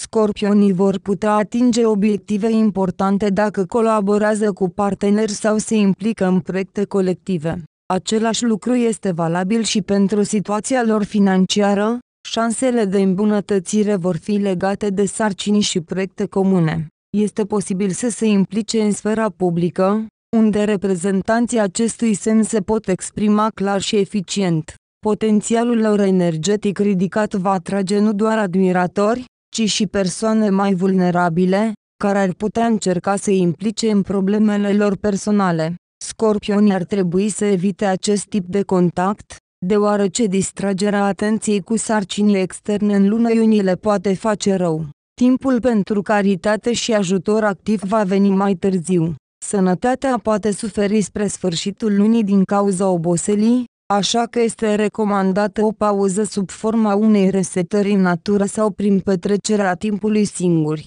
Scorpionii vor putea atinge obiective importante dacă colaborează cu parteneri sau se implică în proiecte colective. Același lucru este valabil și pentru situația lor financiară, șansele de îmbunătățire vor fi legate de sarcini și proiecte comune. Este posibil să se implice în sfera publică, unde reprezentanții acestui semn se pot exprima clar și eficient. Potențialul lor energetic ridicat va atrage nu doar admiratori, ci și persoane mai vulnerabile, care ar putea încerca să implice în problemele lor personale. Scorpionii ar trebui să evite acest tip de contact, deoarece distragerea atenției cu sarcini externe în luna iunie le poate face rău. Timpul pentru caritate și ajutor activ va veni mai târziu. Sănătatea poate suferi spre sfârșitul lunii din cauza oboselii, așa că este recomandată o pauză sub forma unei resetări în natură sau prin petrecerea timpului singuri.